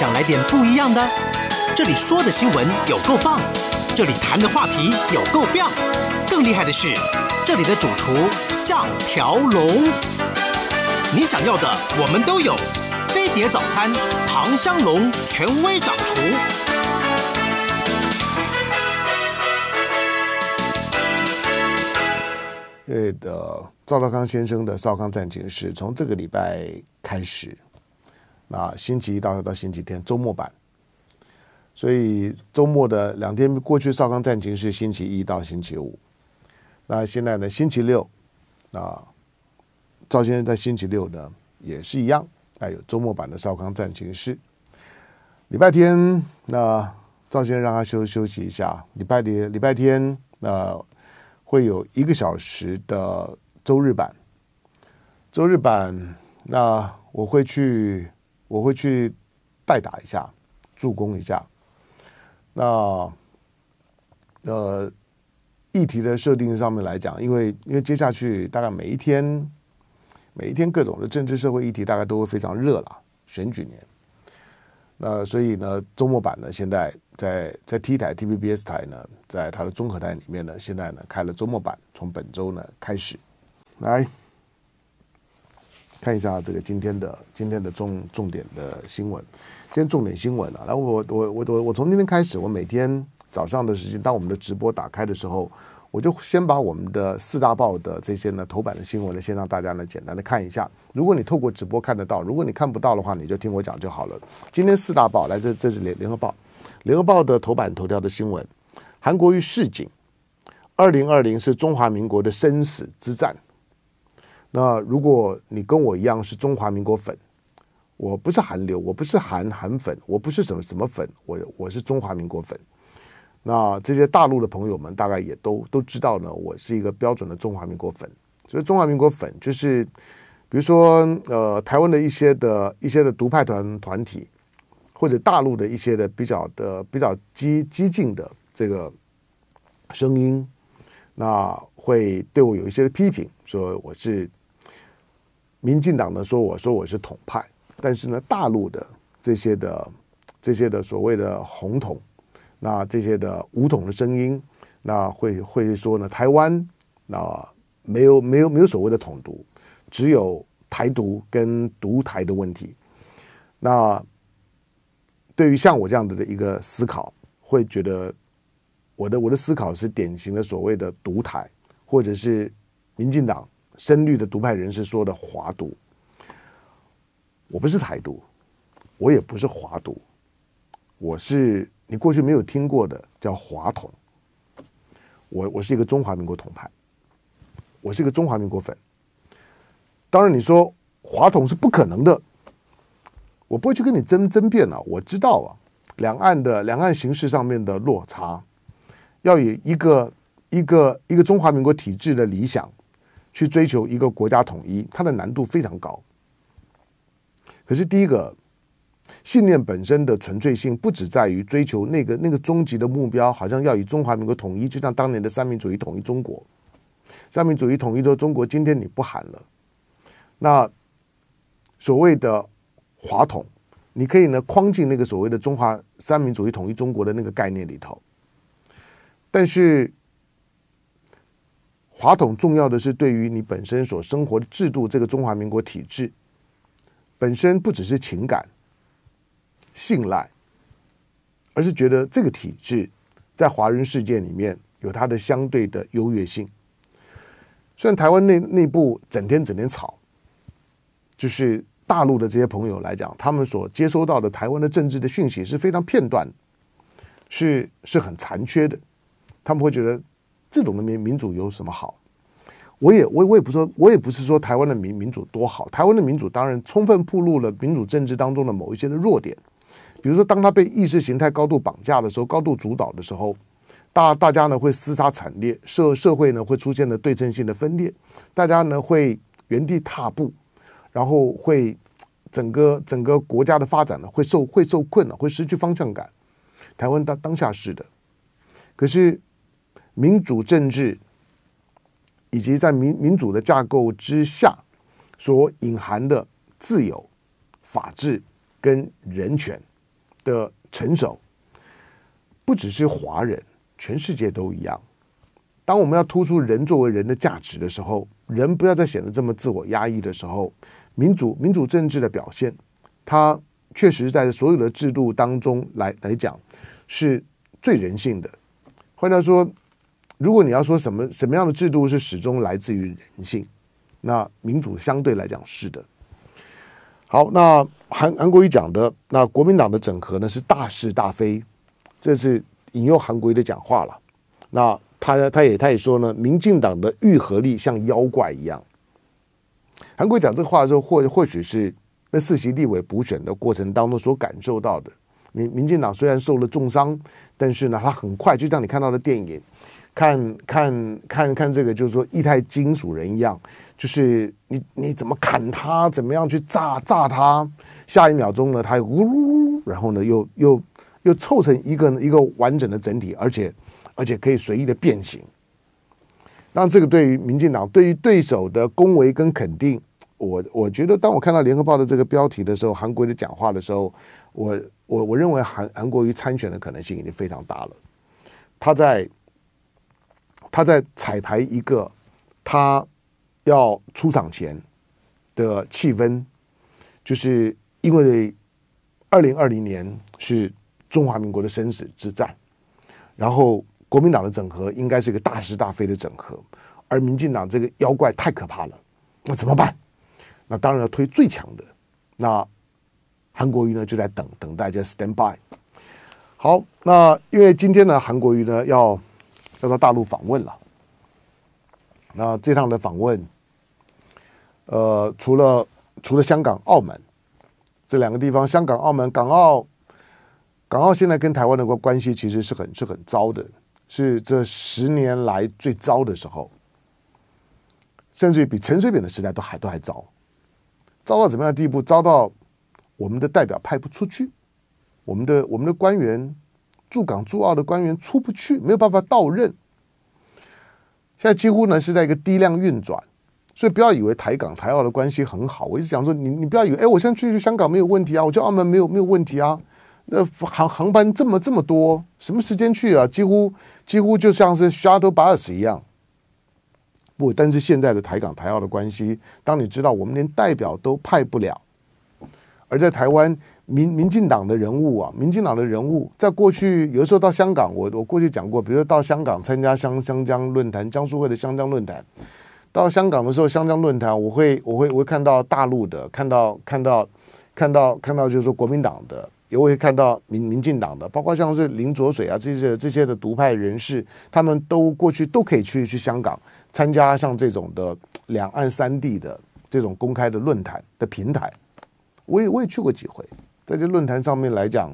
想来点不一样的？这里说的新闻有够棒，这里谈的话题有够妙。更厉害的是，这里的主厨像条龙。你想要的我们都有。飞碟早餐，唐香龙权威掌厨。对的，赵少康先生的少康战警是从这个礼拜开始。啊，星期一到到星期天，周末版。所以周末的两天，过去《少康战情》是星期一到星期五。那现在呢，星期六啊，赵先生在星期六呢也是一样，还有周末版的《少康战情》是礼拜天。那赵先生让他休休息一下，礼拜天礼拜天那会有一个小时的周日版。周日版，那我会去。我会去代打一下，助攻一下。那呃，议题的设定上面来讲，因为因为接下去大概每一天每一天各种的政治社会议题，大概都会非常热了，选举年。那所以呢，周末版呢，现在在在 T 台 t v b s 台呢，在它的综合台里面呢，现在呢开了周末版，从本周呢开始来。看一下这个今天的今天的重重点的新闻，今天重点新闻啊！然后我我我我我从今天开始，我每天早上的时间，当我们的直播打开的时候，我就先把我们的四大报的这些呢头版的新闻呢，先让大家呢简单的看一下。如果你透过直播看得到，如果你看不到的话，你就听我讲就好了。今天四大报，来这这是联联合报，联合报的头版头条的新闻：韩国与市井二零二零是中华民国的生死之战。那如果你跟我一样是中华民国粉，我不是韩流，我不是韩韩粉，我不是什么什么粉，我我是中华民国粉。那这些大陆的朋友们大概也都都知道呢，我是一个标准的中华民国粉。所以中华民国粉就是，比如说呃，台湾的一些的一些的独派团团体，或者大陆的一些的比较的比较激激进的这个声音，那会对我有一些批评，说我是。民进党呢说，我说我是统派，但是呢，大陆的这些的这些的所谓的红统，那这些的武统的声音，那会会说呢，台湾那没有没有没有所谓的统独，只有台独跟独台的问题。那对于像我这样子的一个思考，会觉得我的我的思考是典型的所谓的独台，或者是民进党。深绿的独派人士说的华独，我不是台独，我也不是华独，我是你过去没有听过的叫华统，我我是一个中华民国统派，我是一个中华民国粉。当然你说华统是不可能的，我不会去跟你争争辩了。我知道啊，两岸的两岸形势上面的落差，要以一个一个一个中华民国体制的理想。去追求一个国家统一，它的难度非常高。可是第一个信念本身的纯粹性，不只在于追求那个那个终极的目标，好像要以中华民国统一，就像当年的三民主义统一中国，三民主义统一之后，中国今天你不喊了，那所谓的华统，你可以呢框进那个所谓的中华三民主义统一中国的那个概念里头，但是。华统重要的是，对于你本身所生活的制度，这个中华民国体制本身不只是情感信赖，而是觉得这个体制在华人世界里面有它的相对的优越性。虽然台湾内内部整天整天吵，就是大陆的这些朋友来讲，他们所接收到的台湾的政治的讯息是非常片段，是是很残缺的，他们会觉得。这种的民民主有什么好？我也我我也不说，我也不是说台湾的民民主多好。台湾的民主当然充分暴露了民主政治当中的某一些的弱点，比如说，当他被意识形态高度绑架的时候，高度主导的时候，大大家呢会厮杀惨烈，社社会呢会出现的对称性的分裂，大家呢会原地踏步，然后会整个整个国家的发展呢会受会受困了，会失去方向感。台湾当当下是的，可是。民主政治，以及在民民主的架构之下所隐含的自由、法治跟人权的成熟，不只是华人，全世界都一样。当我们要突出人作为人的价值的时候，人不要再显得这么自我压抑的时候，民主民主政治的表现，它确实在所有的制度当中来来讲是最人性的。换句话说。如果你要说什么什么样的制度是始终来自于人性，那民主相对来讲是的。好，那韩韩国瑜讲的，那国民党的整合呢是大是大非，这是引用韩国瑜的讲话了。那他他也他也说呢，民进党的愈合力像妖怪一样。韩国瑜讲这话的时候，或或许是那四席立委补选的过程当中所感受到的。民民进党虽然受了重伤，但是呢，他很快就像你看到的电影。看看看看这个，就是说液态金属人一样，就是你你怎么砍它，怎么样去炸炸它？下一秒钟呢，它呜，然后呢，又又又凑成一个一个完整的整体，而且而且可以随意的变形。那这个对于民进党对于对手的恭维跟肯定，我我觉得，当我看到联合报的这个标题的时候，韩国的讲话的时候，我我我认为韩韩国瑜参选的可能性已经非常大了。他在。他在彩排一个，他要出场前的气氛，就是因为二零二零年是中华民国的生死之战，然后国民党的整合应该是一个大是大非的整合，而民进党这个妖怪太可怕了，那怎么办？那当然要推最强的，那韩国瑜呢就在等等待，就 stand by。好，那因为今天呢，韩国瑜呢要。要到大陆访问了。那这趟的访问，呃，除了除了香港、澳门这两个地方，香港、澳门、港澳、港澳现在跟台湾的关关系其实是很是很糟的，是这十年来最糟的时候，甚至于比陈水扁的时代都还都还糟，糟到怎么样的地步？糟到我们的代表派不出去，我们的我们的官员。驻港、驻澳的官员出不去，没有办法到任。现在几乎呢是在一个低量运转，所以不要以为台港、台澳的关系很好。我一直讲说，你你不要以为，哎，我现在去香港没有问题啊，我去澳门没有没有问题啊。那航航班这么这么多，什么时间去啊？几乎几乎就像是 shadow bus 一样。不，但是现在的台港、台澳的关系，当你知道我们连代表都派不了，而在台湾。民民进党的人物啊，民进党的人物，在过去有的时候到香港，我我过去讲过，比如说到香港参加香香江论坛，江苏会的香江论坛。到香港的时候，香江论坛，我会我会我会看到大陆的，看到看到看到看到，就是说国民党的，也会看到民民进党的，包括像是林卓水啊这些这些的独派人士，他们都过去都可以去去香港参加像这种的两岸三地的这种公开的论坛的平台，我也我也去过几回。在这论坛上面来讲，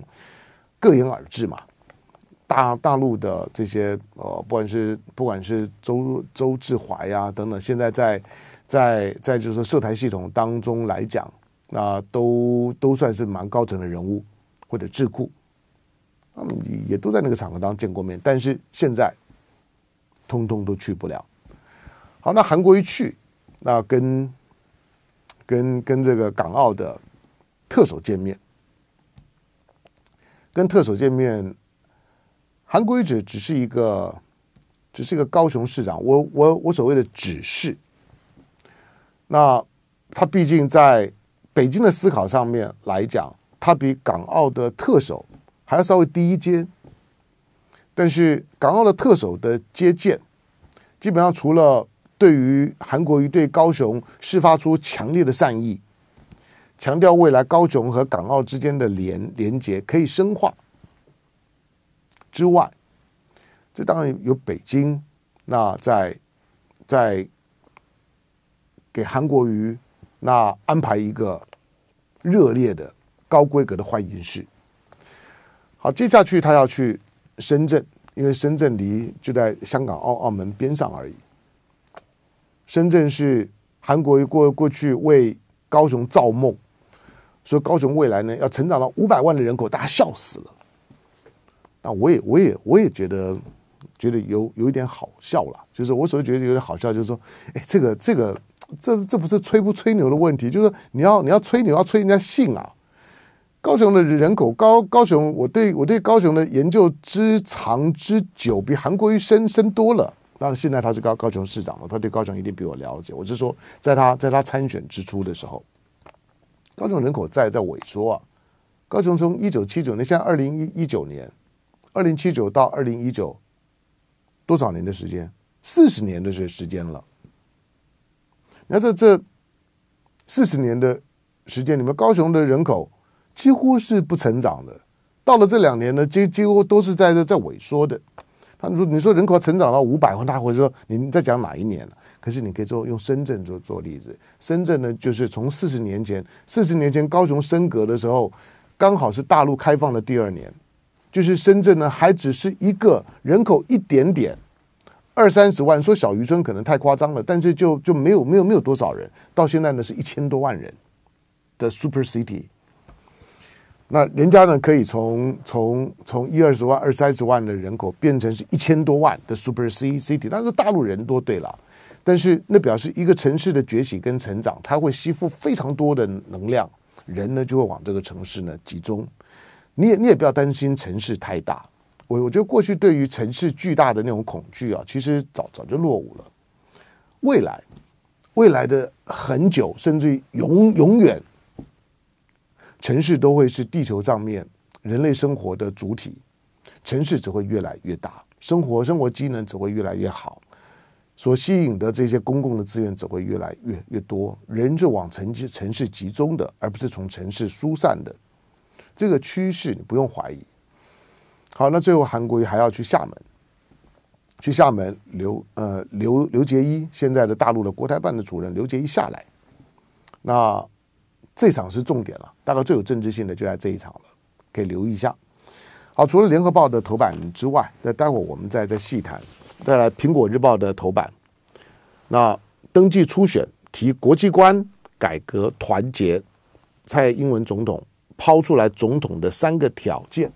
各言而志嘛。大大陆的这些呃，不管是不管是周周志怀呀等等，现在在在在就是说涉台系统当中来讲，那都都算是蛮高层的人物或者智库，他们也都在那个场合当中见过面，但是现在通通都去不了。好，那韩国一去，那跟跟跟这个港澳的特首见面。跟特首见面，韩国瑜只是一个，只是一个高雄市长。我我我所谓的指示，那他毕竟在北京的思考上面来讲，他比港澳的特首还要稍微低一阶。但是港澳的特首的接见，基本上除了对于韩国瑜对高雄释发出强烈的善意。强调未来高雄和港澳之间的连连接可以深化之外，这当然有北京那在在给韩国瑜那安排一个热烈的高规格的欢迎式。好，接下去他要去深圳，因为深圳离就在香港澳澳门边上而已。深圳是韩国瑜过过去为高雄造梦。所以高雄未来呢，要成长到五百万的人口，大家笑死了。那我也，我也，我也觉得，觉得有有一点好笑了。就是我所以觉得有点好笑，就是说，哎，这个，这个，这这不是吹不吹牛的问题。就是说，你要，你要吹牛，要吹人家信啊。高雄的人口，高高雄，我对我对高雄的研究之长之久，比韩国瑜深深多了。当然，现在他是高高雄市长了，他对高雄一定比我了解。我是说，在他在他参选之初的时候。高雄人口在在萎缩啊！高雄从一九七九年，像二零一一九年、二零七九到二零一九，多少年的时间？四十年的时时间了。那这这四十年的时间，你们高雄的人口几乎是不成长的，到了这两年呢，几几乎都是在在萎缩的。他说你说人口成长到五百万，他家者说你在讲哪一年了？可是你可以做用深圳做做例子，深圳呢就是从四十年前，四十年前高雄升格的时候，刚好是大陆开放的第二年，就是深圳呢还只是一个人口一点点，二三十万，说小渔村可能太夸张了，但是就就没有没有没有多少人，到现在呢是一千多万人的 super city。那人家呢，可以从从从一二十万、二三十万的人口变成是一千多万的 super city city，但是大陆人多对了，但是那表示一个城市的崛起跟成长，它会吸附非常多的能量，人呢就会往这个城市呢集中。你也你也不要担心城市太大，我我觉得过去对于城市巨大的那种恐惧啊，其实早早就落伍了。未来未来的很久，甚至于永永远。城市都会是地球上面人类生活的主体，城市只会越来越大，生活生活机能只会越来越好，所吸引的这些公共的资源只会越来越越多，人是往城市城市集中的，而不是从城市疏散的，这个趋势你不用怀疑。好，那最后韩国瑜还要去厦门，去厦门刘呃刘刘杰一现在的大陆的国台办的主任刘杰一下来，那。这场是重点了，大概最有政治性的就在这一场了，可以留意一下。好，除了《联合报》的头版之外，那待会儿我们再再细谈。再来，《苹果日报》的头版，那登记初选提国际观、改革、团结，蔡英文总统抛出来总统的三个条件。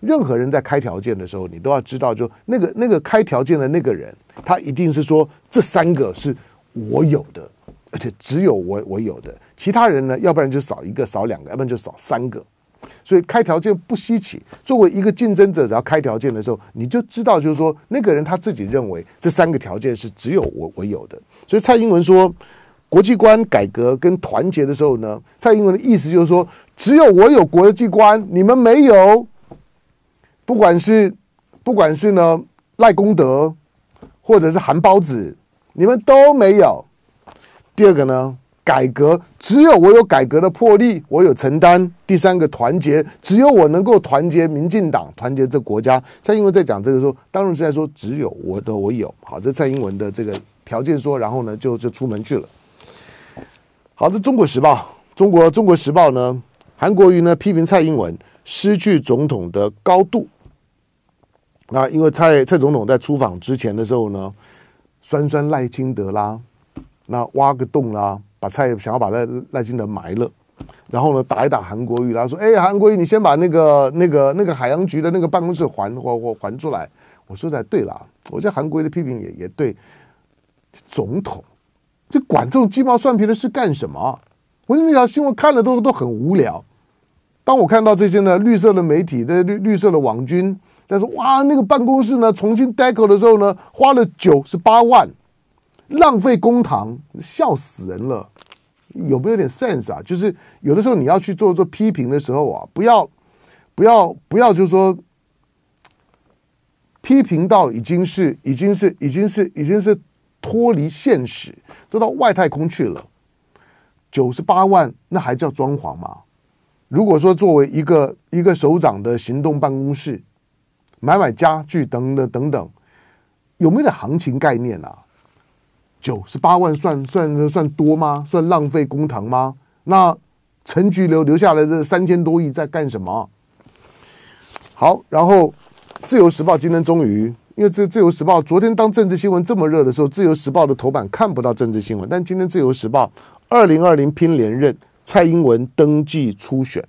任何人在开条件的时候，你都要知道，就那个那个开条件的那个人，他一定是说这三个是我有的。而且只有我我有的，其他人呢？要不然就少一个，少两个，要不然就少三个。所以开条件不稀奇。作为一个竞争者，只要开条件的时候，你就知道，就是说那个人他自己认为这三个条件是只有我我有的。所以蔡英文说国际观改革跟团结的时候呢，蔡英文的意思就是说，只有我有国际观，你们没有。不管是不管是呢赖功德，或者是韩包子，你们都没有。第二个呢，改革只有我有改革的魄力，我有承担。第三个团结，只有我能够团结民进党，团结这国家。蔡英文在讲这个时候，当然是在说只有我的，我有好。这蔡英文的这个条件说，然后呢，就就出门去了。好，这中国时报，中国中国时报呢，韩国瑜呢批评蔡英文失去总统的高度。那因为蔡蔡总统在出访之前的时候呢，酸酸赖清德啦。那挖个洞啦，把菜想要把那那金德埋了，然后呢打一打韩国瑜他说哎韩国瑜你先把那个那个那个海洋局的那个办公室还还还出来，我说的对了，我这韩国的批评也也对，总统就管这种鸡毛蒜皮的事干什么？我说那条新闻看了都都很无聊，当我看到这些呢绿色的媒体的绿绿色的网军在说哇那个办公室呢重新 deco 的时候呢花了九十八万。浪费公堂，笑死人了！有没有点 sense 啊？就是有的时候你要去做做批评的时候啊，不要不要不要，就是说批评到已经是已经是已经是已经是脱离现实，都到外太空去了。九十八万那还叫装潢吗？如果说作为一个一个首长的行动办公室，买买家具等等等等，有没有行情概念啊？九十八万算算算多吗？算浪费公堂吗？那陈菊留留下来这三千多亿在干什么？好，然后《自由时报》今天终于，因为这《自由时报》昨天当政治新闻这么热的时候，《自由时报》的头版看不到政治新闻，但今天《自由时报》二零二零拼连任，蔡英文登记初选，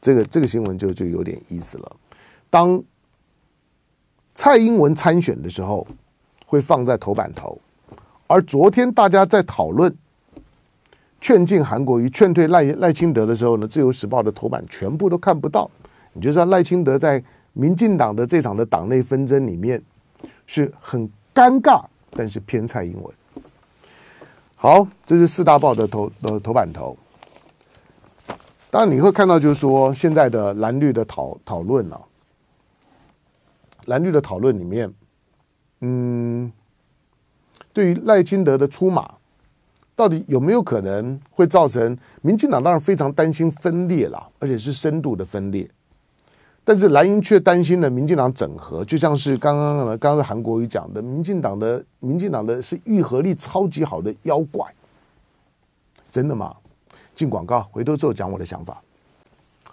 这个这个新闻就就有点意思了。当蔡英文参选的时候。会放在头版头，而昨天大家在讨论劝进韩国瑜、劝退赖赖清德的时候呢，自由时报的头版全部都看不到。你就道赖清德在民进党的这场的党内纷争里面是很尴尬，但是偏蔡英文。好，这是四大报的头的头版头。当然你会看到，就是说现在的蓝绿的讨讨论了，蓝绿的讨论里面。嗯，对于赖清德的出马，到底有没有可能会造成民进党当然非常担心分裂啦，而且是深度的分裂。但是莱茵却担心呢，民进党整合，就像是刚刚呢，刚刚韩国瑜讲的，民进党的民进党的是愈合力超级好的妖怪，真的吗？进广告，回头之后讲我的想法。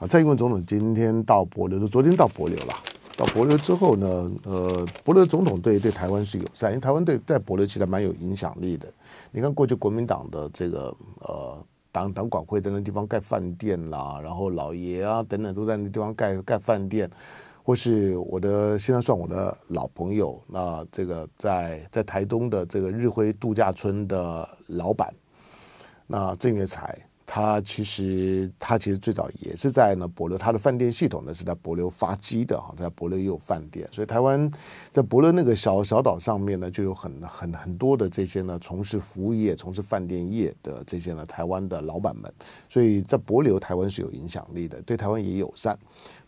蔡英文总统今天到柏流，昨天到柏流了。到伯乐之后呢？呃，伯乐总统对对台湾是友善，因为台湾对在伯乐其实蛮有影响力的。你看过去国民党的这个呃党党管会在那地方盖饭店啦，然后老爷啊等等都在那地方盖盖饭店，或是我的现在算我的老朋友，那这个在在台东的这个日辉度假村的老板，那郑月才，他其实，他其实最早也是在呢伯流他的饭店系统呢是在伯流发迹的哈，他在伯流也有饭店，所以台湾在伯乐那个小小岛上面呢，就有很很很多的这些呢从事服务业、从事饭店业的这些呢台湾的老板们，所以在伯流台湾是有影响力的，对台湾也友善。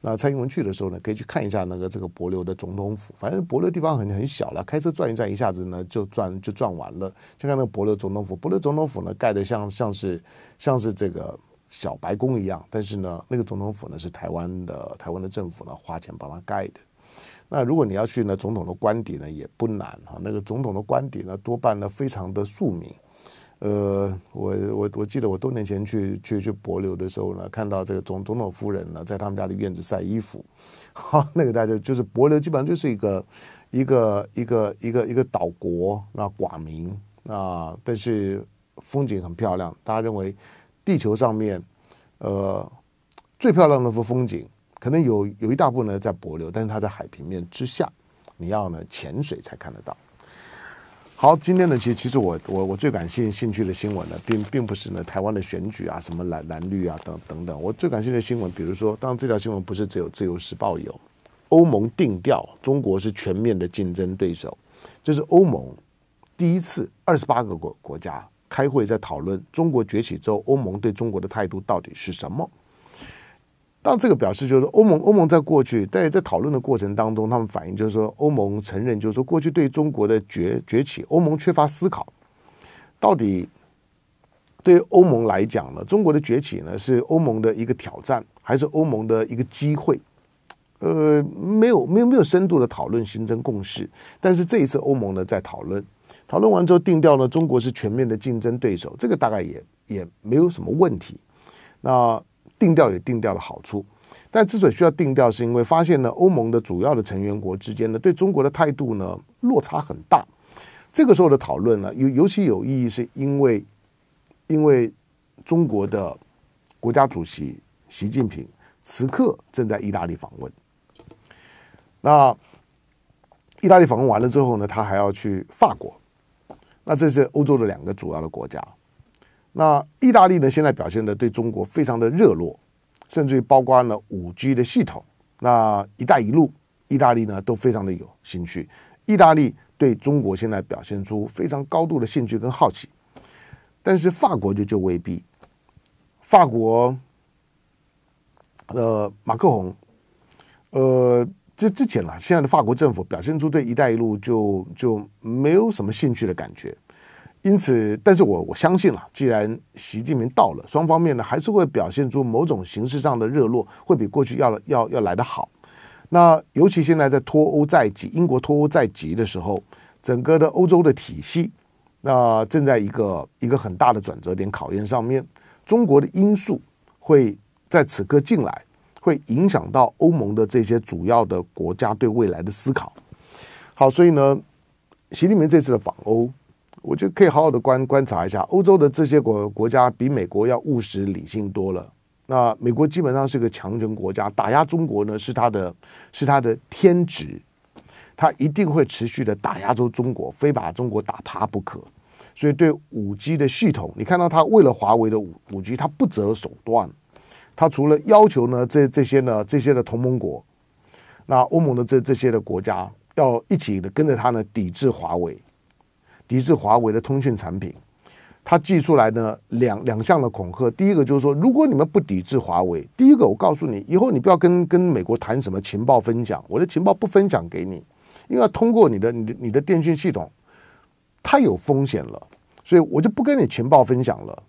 那蔡英文去的时候呢，可以去看一下那个这个博流的总统府，反正博流地方很很小了，开车转一转，一下子呢就转就转完了。就看那个博流总统府，博流总统府呢盖的像像是像是这个小白宫一样，但是呢那个总统府呢是台湾的台湾的政府呢花钱帮他盖的。那如果你要去呢，总统的官邸呢也不难哈，那个总统的官邸呢多半呢非常的庶民。呃，我我我记得我多年前去去去博流的时候呢，看到这个总总统夫人呢，在他们家的院子晒衣服，哈，那个大家就是博流基本上就是一个一个一个一个一个岛国，那寡民啊，但是风景很漂亮。大家认为地球上面呃最漂亮的风景，可能有有一大部分呢在博流，但是它在海平面之下，你要呢潜水才看得到。好，今天呢，其实其实我我我最感兴兴趣的新闻呢，并并不是呢台湾的选举啊，什么蓝蓝绿啊等等等。我最感兴趣的新闻，比如说，当这条新闻不是只有《自由时报》有，欧盟定调中国是全面的竞争对手，这是欧盟第一次，二十八个国国家开会在讨论中国崛起之后，欧盟对中国的态度到底是什么。当这个表示就是欧盟，欧盟在过去在在讨论的过程当中，他们反映就是说，欧盟承认就是说过去对中国的崛崛起，欧盟缺乏思考。到底对欧盟来讲呢，中国的崛起呢是欧盟的一个挑战，还是欧盟的一个机会？呃，没有没有没有深度的讨论形成共识。但是这一次欧盟呢在讨论，讨论完之后定调呢，中国是全面的竞争对手，这个大概也也没有什么问题。那。定调有定调的好处，但之所以需要定调，是因为发现呢，欧盟的主要的成员国之间呢，对中国的态度呢，落差很大。这个时候的讨论呢，尤尤其有意义，是因为因为中国的国家主席习近平此刻正在意大利访问。那意大利访问完了之后呢，他还要去法国，那这是欧洲的两个主要的国家。那意大利呢？现在表现的对中国非常的热络，甚至于包括呢五 G 的系统，那一带一路，意大利呢都非常的有兴趣。意大利对中国现在表现出非常高度的兴趣跟好奇，但是法国就就未必。法国，呃，马克宏，呃，这之前啦，现在的法国政府表现出对一带一路就就没有什么兴趣的感觉。因此，但是我我相信了。既然习近平到了，双方面呢还是会表现出某种形式上的热络，会比过去要要要来得好。那尤其现在在脱欧在即，英国脱欧在即的时候，整个的欧洲的体系，那正在一个一个很大的转折点考验上面。中国的因素会在此刻进来，会影响到欧盟的这些主要的国家对未来的思考。好，所以呢，习近平这次的访欧。我觉得可以好好的观观察一下欧洲的这些国国家比美国要务实理性多了。那美国基本上是个强权国家，打压中国呢是他的是他的天职，他一定会持续的打压住中国，非把中国打趴不可。所以对五 G 的系统，你看到他为了华为的五五 G，他不择手段。他除了要求呢这这些呢这些的同盟国，那欧盟的这这些的国家要一起的跟着他呢抵制华为。抵制华为的通讯产品，他寄出来呢两两项的恐吓。第一个就是说，如果你们不抵制华为，第一个我告诉你，以后你不要跟跟美国谈什么情报分享，我的情报不分享给你，因为要通过你的你的你的电讯系统太有风险了，所以我就不跟你情报分享了。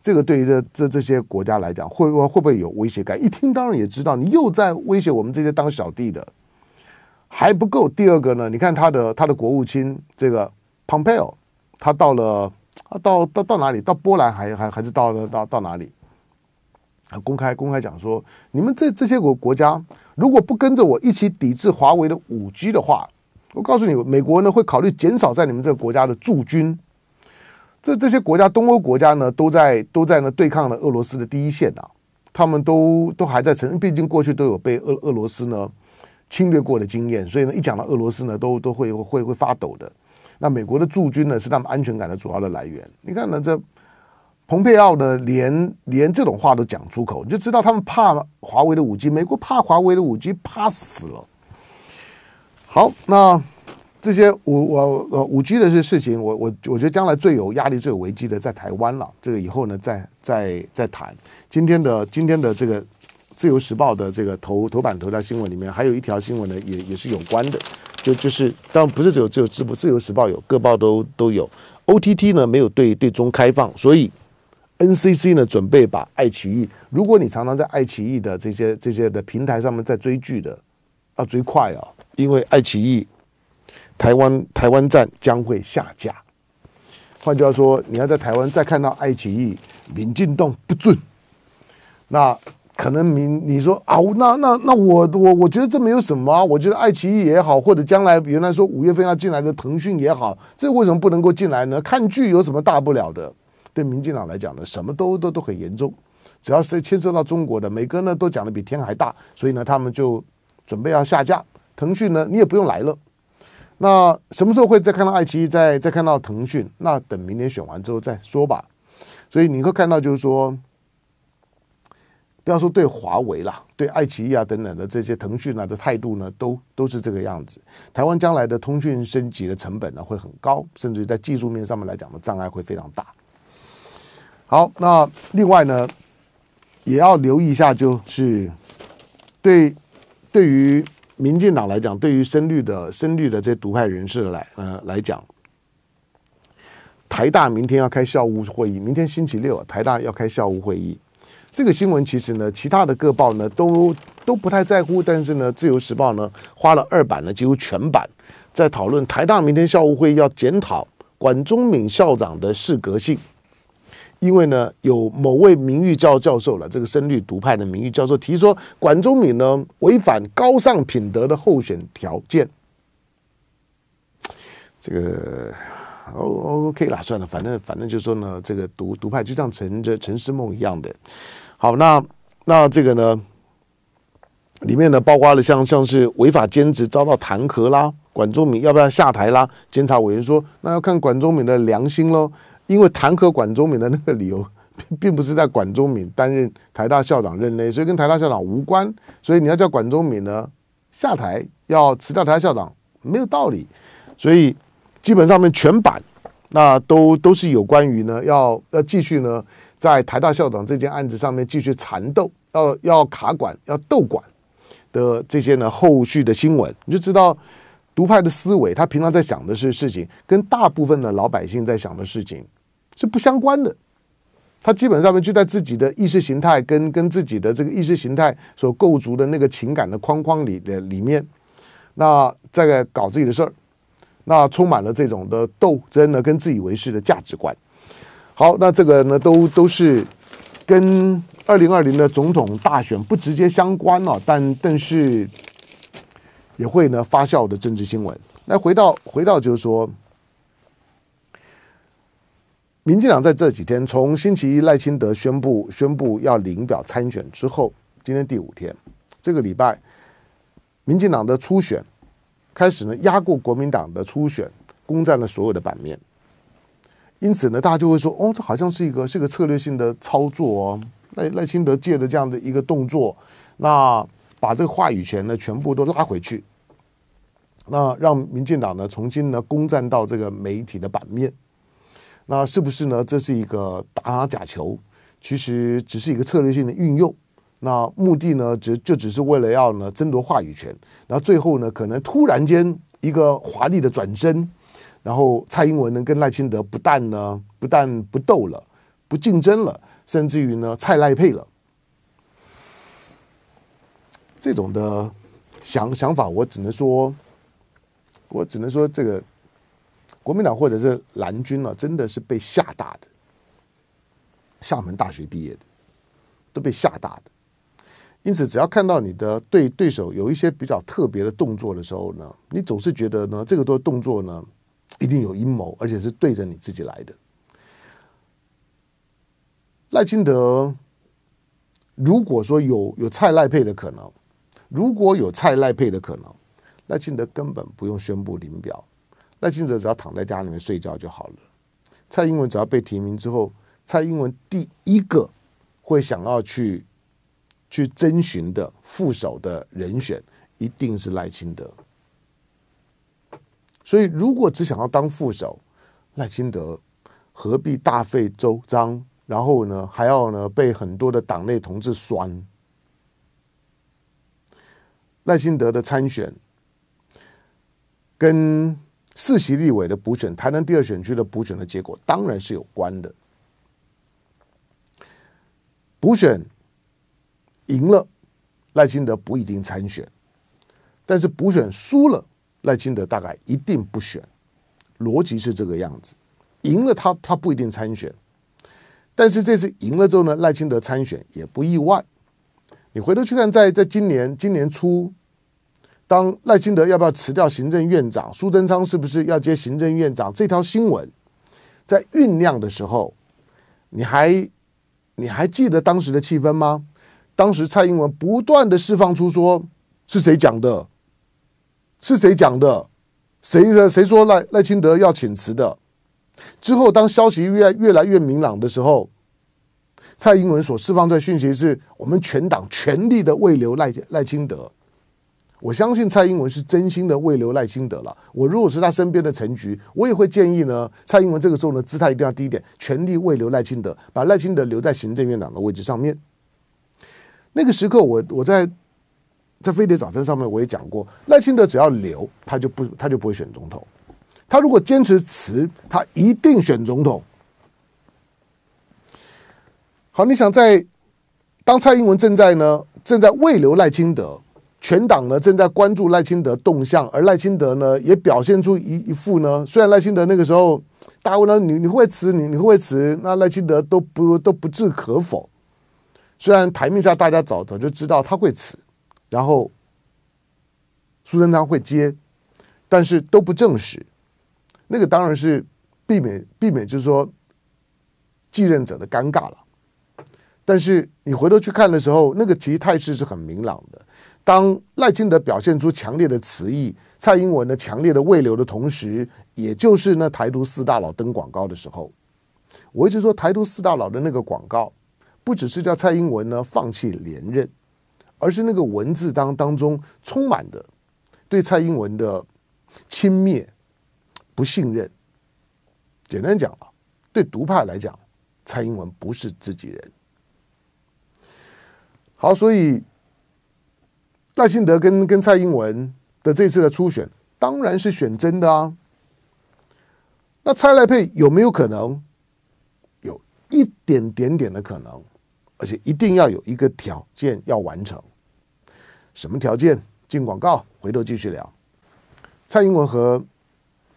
这个对于这这这些国家来讲，会会不会有威胁感？一听当然也知道，你又在威胁我们这些当小弟的还不够。第二个呢，你看他的他的国务卿这个。Pompeo，他到了，到到到哪里？到波兰还还还是到了到到哪里？公开公开讲说，你们这这些国国家，如果不跟着我一起抵制华为的五 G 的话，我告诉你，美国呢会考虑减少在你们这个国家的驻军。这这些国家东欧国家呢，都在都在呢对抗了俄罗斯的第一线啊！他们都都还在承认，毕竟过去都有被俄俄罗斯呢侵略过的经验，所以呢，一讲到俄罗斯呢，都都会会会发抖的。那美国的驻军呢，是他们安全感的主要的来源。你看呢，这蓬佩奥呢，连连这种话都讲出口，你就知道他们怕华为的五 G。美国怕华为的五 G，怕死了。好，那这些五五五 G 的这些事情，我我我觉得将来最有压力、最有危机的在台湾了。这个以后呢，再再再谈。今天的今天的这个《自由时报》的这个头头版头条新闻里面，还有一条新闻呢，也也是有关的。就是，当然不是只有只有自自由时报有，各报都都有。OTT 呢没有对对中开放，所以 NCC 呢准备把爱奇艺，如果你常常在爱奇艺的这些这些的平台上面在追剧的，要追快哦，因为爱奇艺台湾台湾站将会下架。换句话说，你要在台湾再看到爱奇艺，民进党不准。那。可能你你说啊，那那那我我我觉得这没有什么，啊，我觉得爱奇艺也好，或者将来原来说五月份要进来的腾讯也好，这为什么不能够进来呢？看剧有什么大不了的？对民进党来讲呢，什么都都都很严重，只要是牵涉到中国的，每个呢都讲的比天还大，所以呢，他们就准备要下架腾讯呢，你也不用来了。那什么时候会再看到爱奇艺，再再看到腾讯？那等明年选完之后再说吧。所以你会看到就是说。不要说对华为啦，对爱奇艺啊等等的这些腾讯啊的态度呢，都都是这个样子。台湾将来的通讯升级的成本呢会很高，甚至在技术面上面来讲的障碍会非常大。好，那另外呢，也要留意一下，就是对对于民进党来讲，对于深绿的深绿的这些独派人士来呃来讲，台大明天要开校务会议，明天星期六，台大要开校务会议。这个新闻其实呢，其他的各报呢都都不太在乎，但是呢，《自由时报》呢花了二版呢，几乎全版在讨论台大明天校务会要检讨管中敏校长的适格性，因为呢，有某位名誉教教授了这个声律独派的名誉教授提出，管中敏呢违反高尚品德的候选条件，这个。O O K 啦，算了，反正反正就是说呢，这个独独派就像陈陈思梦一样的。好，那那这个呢，里面呢，包括了像像是违法兼职遭到弹劾啦，管中敏要不要下台啦？监察委员说，那要看管中敏的良心喽。因为弹劾管中敏的那个理由，并并不是在管中敏担任台大校长任内，所以跟台大校长无关。所以你要叫管中敏呢下台，要辞掉台大校长，没有道理。所以。基本上面全版，那都都是有关于呢，要要继续呢，在台大校长这件案子上面继续缠斗，要要卡管要斗管的这些呢后续的新闻，你就知道独派的思维，他平常在想的是事情，跟大部分的老百姓在想的事情是不相关的。他基本上面就在自己的意识形态跟跟自己的这个意识形态所构筑的那个情感的框框里的里面，那在搞自己的事儿。那充满了这种的斗争呢，跟自以为是的价值观。好，那这个呢，都都是跟二零二零的总统大选不直接相关了，但但是也会呢发酵的政治新闻。那回到回到就是说，民进党在这几天，从星期一赖清德宣布宣布要领表参选之后，今天第五天，这个礼拜，民进党的初选。开始呢，压过国民党的初选，攻占了所有的版面。因此呢，大家就会说，哦，这好像是一个是一个策略性的操作。哦。赖赖清德借的这样的一个动作，那把这个话语权呢，全部都拉回去，那让民进党呢，重新呢攻占到这个媒体的版面。那是不是呢？这是一个打假球？其实只是一个策略性的运用。那目的呢，只就只是为了要呢争夺话语权，然后最后呢，可能突然间一个华丽的转身，然后蔡英文呢跟赖清德不但呢不但不斗了，不竞争了，甚至于呢蔡赖配了，这种的想想法，我只能说，我只能说这个国民党或者是蓝军啊，真的是被吓大的，厦门大学毕业的都被吓大的。因此，只要看到你的对对手有一些比较特别的动作的时候呢，你总是觉得呢，这个多动作呢，一定有阴谋，而且是对着你自己来的。赖清德如果说有有蔡赖配的可能，如果有蔡赖配的可能，赖清德根本不用宣布林表，赖清德只要躺在家里面睡觉就好了。蔡英文只要被提名之后，蔡英文第一个会想要去。去征询的副手的人选一定是赖清德，所以如果只想要当副手，赖清德何必大费周章，然后呢还要呢被很多的党内同志酸？赖清德的参选跟四席立委的补选、台南第二选区的补选的结果当然是有关的，补选。赢了，赖清德不一定参选，但是补选输了，赖清德大概一定不选。逻辑是这个样子，赢了他他不一定参选，但是这次赢了之后呢，赖清德参选也不意外。你回头去看，在在今年今年初，当赖清德要不要辞掉行政院长苏贞昌是不是要接行政院长这条新闻，在酝酿的时候，你还你还记得当时的气氛吗？当时蔡英文不断的释放出说是谁讲的，是谁讲的，谁的谁说赖赖清德要请辞的？之后，当消息越越来越明朗的时候，蔡英文所释放的讯息是我们全党全力的为留赖赖清德。我相信蔡英文是真心的为留赖清德了。我如果是他身边的陈局，我也会建议呢，蔡英文这个时候呢，姿态一定要低一点，全力为留赖清德，把赖清德留在行政院长的位置上面。那个时刻，我我在在飞碟早参上面我也讲过，赖清德只要留，他就不他就不会选总统；他如果坚持辞，他一定选总统。好，你想在当蔡英文正在呢，正在未留赖清德，全党呢正在关注赖清德动向，而赖清德呢也表现出一一副呢，虽然赖清德那个时候，大家问你你会辞你你会辞，那赖清德都不都不置可否。虽然台面上大家早早就知道他会辞，然后苏贞昌会接，但是都不证实。那个当然是避免避免，就是说继任者的尴尬了。但是你回头去看的时候，那个其实态势是很明朗的。当赖清德表现出强烈的词意，蔡英文的强烈的未流的同时，也就是那台独四大佬登广告的时候，我一直说台独四大佬的那个广告。不只是叫蔡英文呢放弃连任，而是那个文字当当中充满的对蔡英文的轻蔑、不信任。简单讲吧，对独派来讲，蔡英文不是自己人。好，所以赖幸德跟跟蔡英文的这次的初选，当然是选真的啊。那蔡赖配有没有可能？有一点点点的可能。而且一定要有一个条件要完成，什么条件？进广告，回头继续聊。蔡英文和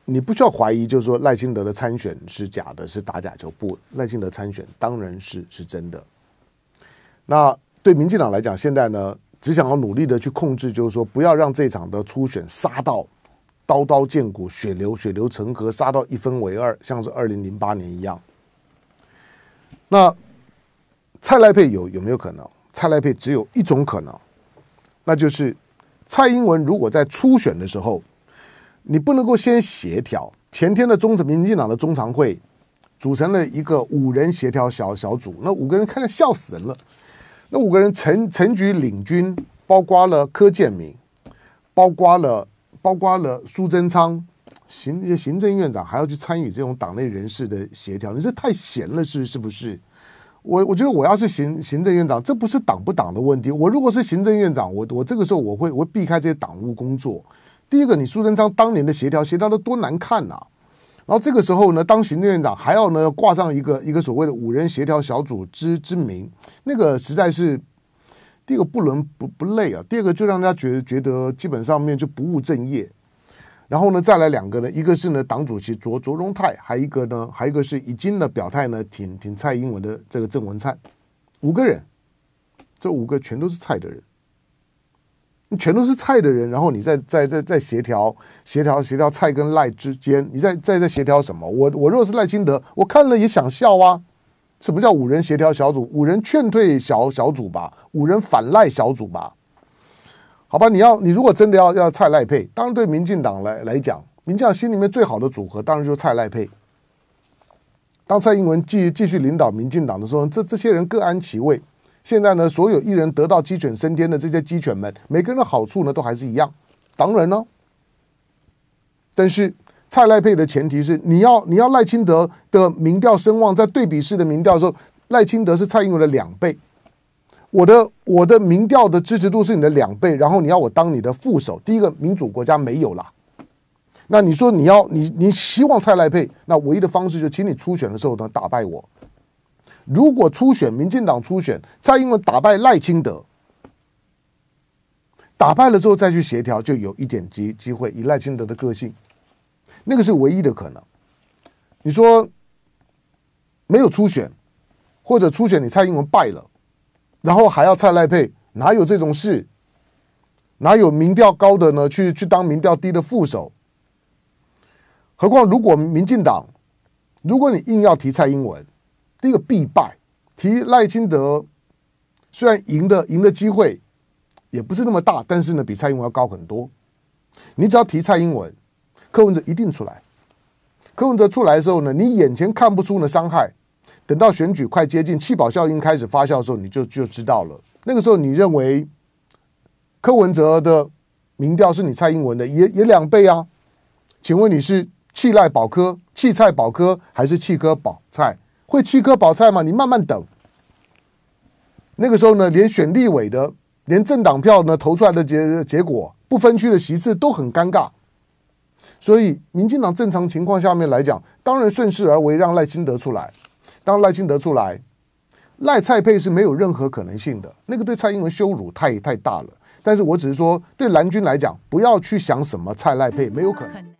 你不需要怀疑，就是说赖清德的参选是假的，是打假球。不，赖清德参选当然是是真的。那对民进党来讲，现在呢，只想要努力的去控制，就是说不要让这场的初选杀到刀刀见骨、血流血流成河，杀到一分为二，像是二零零八年一样。那。蔡赖配有有没有可能？蔡赖配只有一种可能，那就是蔡英文如果在初选的时候，你不能够先协调。前天的中正民进党的中常会组成了一个五人协调小小组，那五个人看得笑死人了。那五个人陈陈局领军，包括了柯建明，包括了包括了苏贞昌，行行政院长还要去参与这种党内人士的协调，你这太闲了，是是不是？我我觉得我要是行行政院长，这不是党不党的问题。我如果是行政院长，我我这个时候我会我避开这些党务工作。第一个，你苏贞昌当年的协调协调的多难看呐，然后这个时候呢，当行政院长还要呢挂上一个一个所谓的五人协调小组之之名，那个实在是，第一个不伦不不累啊，第二个就让大家觉觉得基本上面就不务正业。然后呢，再来两个呢，一个是呢，党主席卓卓荣泰，还一个呢，还一个是已经呢表态呢挺挺蔡英文的这个郑文灿，五个人，这五个全都是蔡的人，全都是蔡的人，然后你再再再再协调协调协调蔡跟赖之间，你再再再协调什么？我我若是赖清德，我看了也想笑啊！什么叫五人协调小组？五人劝退小小组吧？五人反赖小组吧？好吧，你要你如果真的要要蔡赖配，当然对民进党来来讲，民进党心里面最好的组合当然就是蔡赖配。当蔡英文继继续领导民进党的时候，这这些人各安其位。现在呢，所有一人得到鸡犬升天的这些鸡犬们，每个人的好处呢都还是一样，当然了。但是蔡赖配的前提是你要你要赖清德的民调声望，在对比式的民调时候，赖清德是蔡英文的两倍。我的我的民调的支持度是你的两倍，然后你要我当你的副手，第一个民主国家没有啦。那你说你要你你希望蔡赖配，那唯一的方式就，请你初选的时候呢打败我。如果初选，民进党初选蔡英文打败赖清德，打败了之后再去协调，就有一点机机会。以赖清德的个性，那个是唯一的可能。你说没有初选，或者初选你蔡英文败了。然后还要蔡赖配，哪有这种事？哪有民调高的呢？去去当民调低的副手？何况如果民进党，如果你硬要提蔡英文，第一个必败；提赖清德，虽然赢的赢的机会也不是那么大，但是呢，比蔡英文要高很多。你只要提蔡英文，柯文哲一定出来。柯文哲出来的时候呢，你眼前看不出的伤害。等到选举快接近，气保效应开始发酵的时候，你就就知道了。那个时候，你认为柯文哲的民调是你蔡英文的，也也两倍啊？请问你是弃赖保科、弃蔡保科，还是弃科保蔡？会弃科保蔡吗？你慢慢等。那个时候呢，连选立委的、连政党票呢投出来的结结果，不分区的席次都很尴尬。所以，民进党正常情况下面来讲，当然顺势而为，让赖清德出来。当赖清德出来，赖蔡配是没有任何可能性的。那个对蔡英文羞辱太太大了。但是我只是说，对蓝军来讲，不要去想什么蔡赖配，没有可能。